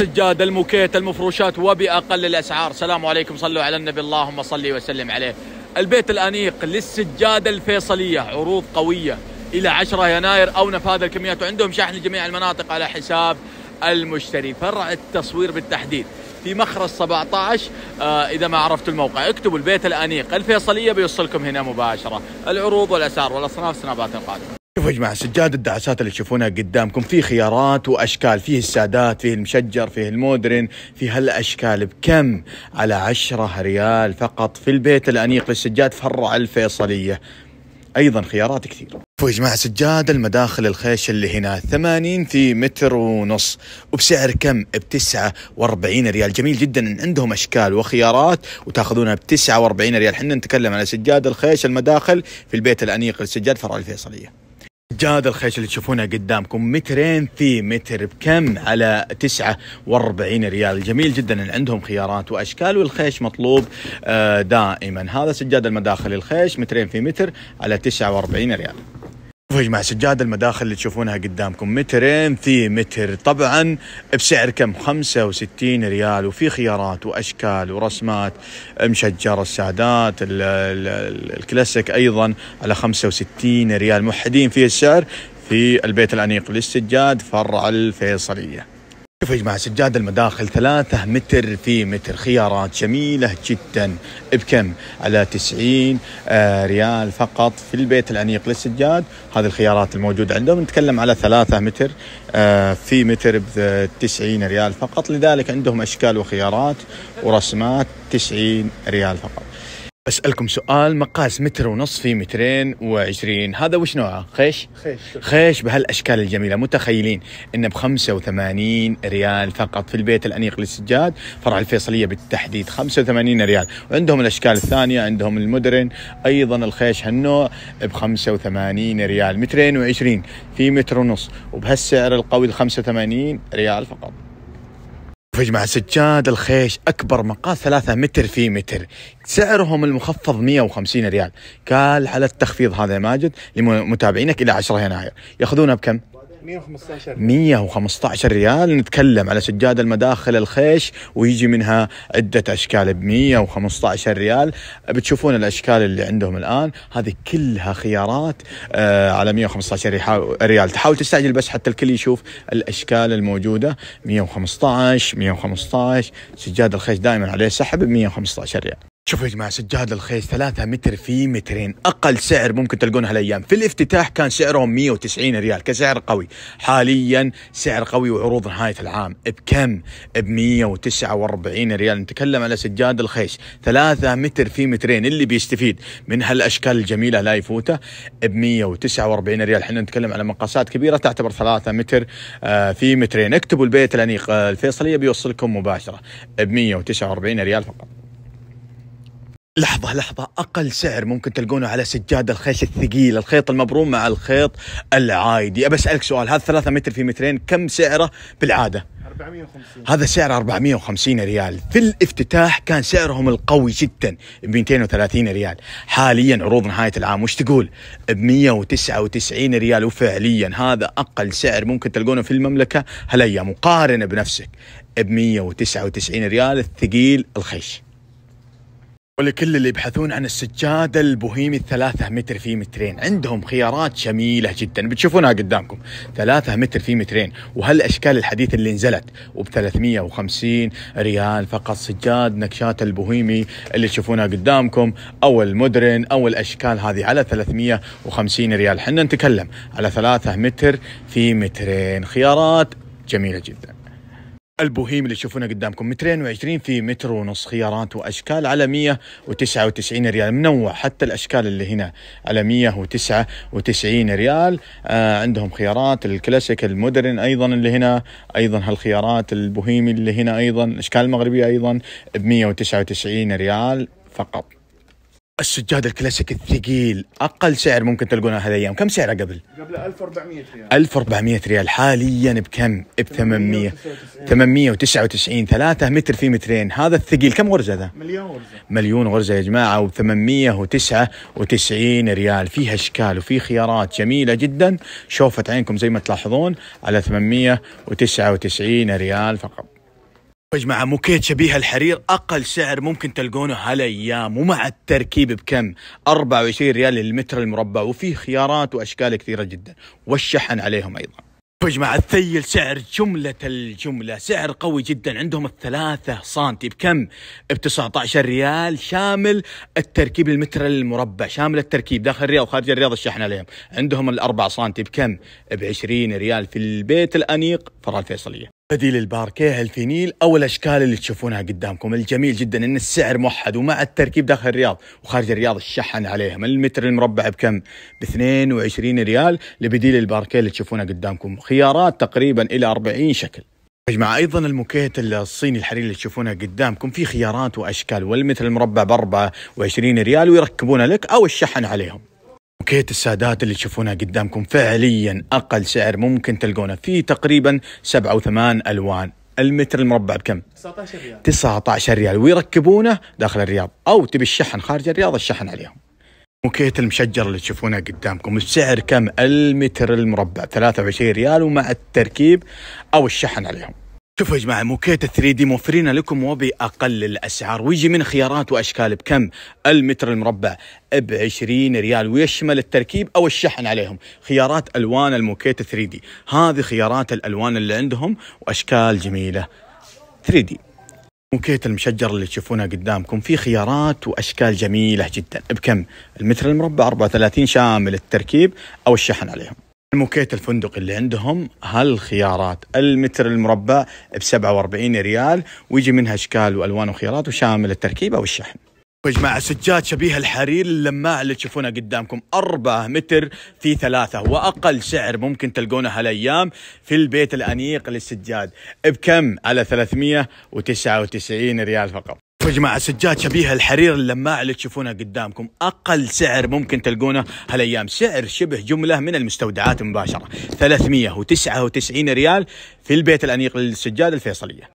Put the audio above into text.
السجاد الموكيت المفروشات وبأقل الأسعار سلام عليكم صلوا على النبي اللهم صل وسلم عليه البيت الأنيق للسجادة الفيصلية عروض قوية إلى 10 يناير أو نفاذ الكميات وعندهم شحن لجميع المناطق على حساب المشتري فرع التصوير بالتحديد في مخرج 17 آه اذا ما عرفتوا الموقع اكتبوا البيت الانيق الفيصليه بيوصلكم هنا مباشره العروض والاسعار والاصناف سنابات القادمه شوفوا يا جماعه سجاد الدعسات اللي تشوفونها قدامكم في خيارات واشكال فيه السادات فيه المشجر فيه المودرن في هالاشكال بكم على 10 ريال فقط في البيت الانيق للسجاد فرع الفيصليه ايضا خيارات كثير شوفوا يا جماعة سجاد المداخل الخيش اللي هنا 80 في متر ونص وبسعر كم ب 49 ريال جميل جدا ان عندهم اشكال وخيارات وتاخذونها ب 49 ريال احنا نتكلم على سجاد الخيش المداخل في البيت الانيق للسجاد فرع الفيصليه سجاد الخيش اللي تشوفونها قدامكم مترين في متر بكم على 49 ريال جميل جدا ان عندهم خيارات واشكال والخيش مطلوب آه، دائما هذا سجاد المداخل الخيش مترين في متر على 49 ريال يا جماعة سجاد المداخل اللي تشوفونها قدامكم مترين في متر طبعا بسعر كم 65 ريال وفي خيارات واشكال ورسمات مشجر السادات الكلاسيك ايضا على 65 ريال موحدين في السعر في البيت الانيق للسجاد فرع الفيصليه شوف يا جماعة سجاد المداخل ثلاثة متر في متر خيارات جميلة جدا بكم على 90 آه، ريال فقط في البيت الأنيق للسجاد هذه الخيارات الموجودة عندهم نتكلم على ثلاثة متر آه، في متر ب 90 ريال فقط لذلك عندهم أشكال وخيارات ورسمات 90 ريال فقط اسالكم سؤال مقاس متر ونص في مترين وعشرين هذا وش نوعه خيش خيش خيش بهالاشكال الجميله متخيلين انه ب 85 ريال فقط في البيت الانيق للسجاد فرع الفيصليه بالتحديد 85 ريال وعندهم الاشكال الثانيه عندهم المدرن ايضا الخيش هالنوع ب 85 ريال مترين وعشرين في متر ونص وبهالسعر القوي 85 ريال فقط يا جماعه سجاد الخيش أكبر مقاس ثلاثة متر في متر سعرهم المخفض 150 ريال قال على التخفيض هذا يا ماجد لمتابعينك إلى 10 يناير يأخذونه بكم؟ 115 115 ريال نتكلم على سجاد المداخل الخيش ويجي منها عدة أشكال ب 115 ريال بتشوفون الأشكال اللي عندهم الآن هذه كلها خيارات آه، على 115 ريال تحاول تستعجل بس حتى الكل يشوف الأشكال الموجودة 115 115 سجاد الخيش دائما عليه سحب ب 115 ريال شوفوا يا جماعه سجاد الخيس 3 متر في مترين اقل سعر ممكن تلقونه هالايام في الافتتاح كان سعرهم 190 ريال كسعر قوي حاليا سعر قوي وعروض نهايه العام بكم ب 149 ريال نتكلم على سجاد الخيس 3 متر في مترين اللي بيستفيد من هالاشكال الجميله لا يفوته ب 149 ريال احنا نتكلم على مقاسات كبيره تعتبر 3 متر آه، في مترين اكتبوا البيت الانيق آه، الفيصليه بيوصلكم مباشره ب 149 ريال فقط لحظة لحظة أقل سعر ممكن تلقونه على سجاد الخيش الثقيل الخيط المبروم مع الخيط العادي أبى أسألك سؤال هذا ثلاثة متر في مترين كم سعره بالعادة 450 هذا سعر 450 ريال في الافتتاح كان سعرهم القوي جدا ب 230 ريال حاليا عروض نهاية العام وش تقول ب 199 ريال وفعليا هذا أقل سعر ممكن تلقونه في المملكة هالأيام مقارنة بنفسك ب 199 ريال الثقيل الخيش ولكل اللي يبحثون عن السجادة البوهيمي الثلاثة متر في مترين عندهم خيارات شميلة جدا بتشوفونها قدامكم ثلاثة متر في مترين وهالأشكال الحديثة اللي نزلت وب 350 ريال فقط سجاد نكشات البوهيمي اللي تشوفونها قدامكم أو المدرن أو الأشكال هذه على 350 ريال حنا نتكلم على ثلاثة متر في مترين خيارات جميلة جدا البوهيم اللي تشوفونه قدامكم مترين وعشرين في متر ونص خيارات واشكال على 199 ريال منوع حتى الاشكال اللي هنا على 199 ريال آه عندهم خيارات الكلاسيك المودرن ايضا اللي هنا ايضا هالخيارات البوهيمي اللي هنا ايضا اشكال المغربية ايضا ب 199 ريال فقط السجاد الكلاسيك الثقيل اقل سعر ممكن تلقونه هذا الايام كم سعره قبل قبل 1400 ريال 1400 ريال حاليا بكم ب 800 899 3 متر في مترين هذا الثقيل كم غرزه ذا مليون غرزه مليون غرزه يا جماعه و 899 ريال فيها اشكال وفي خيارات جميله جدا شوفت عينكم زي ما تلاحظون على 899 ريال فقط يا جماعة موكيت شبيه الحرير أقل سعر ممكن تلقونه هالأيام ومع التركيب بكم 24 ريال للمتر المربع وفيه خيارات وأشكال كثيرة جدا والشحن عليهم أيضا يا جماعة الثيل سعر جملة الجملة سعر قوي جدا عندهم الثلاثة سانتي بكم ب 19 ريال شامل التركيب المتر المربع شامل التركيب داخل الرياض وخارج الرياض الشحن عليهم عندهم الأربع سانتي بكم ب 20 ريال في البيت الأنيق فرع الفيصلية بديل الباركيه الفينيل او الاشكال اللي تشوفونها قدامكم الجميل جدا ان السعر موحد ومع التركيب داخل الرياض وخارج الرياض الشحن عليهم المتر المربع بكم ب 22 ريال لبديل الباركيه اللي تشوفونها قدامكم خيارات تقريبا الى 40 شكل يا جماعة أيضا الموكيت الصيني الحرير اللي تشوفونها قدامكم في خيارات وأشكال والمتر المربع ب 24 ريال ويركبونه لك أو الشحن عليهم جاكيت السادات اللي تشوفونها قدامكم فعليا اقل سعر ممكن تلقونه في تقريبا سبعة او ثمان الوان المتر المربع بكم 19 ريال 19 ريال ويركبونه داخل الرياض او تبي الشحن خارج الرياض الشحن عليهم موكيت المشجر اللي تشوفونه قدامكم السعر كم المتر المربع 23 ريال ومع التركيب او الشحن عليهم شوفوا يا جماعه موكيت 3 دي موفرين لكم وباقل الاسعار ويجي من خيارات واشكال بكم المتر المربع ب 20 ريال ويشمل التركيب او الشحن عليهم خيارات الوان الموكيت 3 دي هذه خيارات الالوان اللي عندهم واشكال جميله 3 دي موكيت المشجر اللي تشوفونها قدامكم في خيارات واشكال جميله جدا بكم المتر المربع 34 شامل التركيب او الشحن عليهم الموكيت الفندق اللي عندهم هالخيارات المتر المربع ب 47 ريال ويجي منها اشكال والوان وخيارات وشامل التركيبه والشحن يا جماعة سجاد شبيه الحرير اللماع اللي تشوفونه قدامكم 4 متر في ثلاثة وأقل سعر ممكن تلقونه هالأيام في البيت الأنيق للسجاد بكم على 399 ريال فقط يا جماعه سجاد شبيه الحرير اللماع اللي تشوفونه قدامكم اقل سعر ممكن تلقونه هالايام سعر شبه جمله من المستودعات مباشره 399 ريال في البيت الانيق للسجاد الفيصليه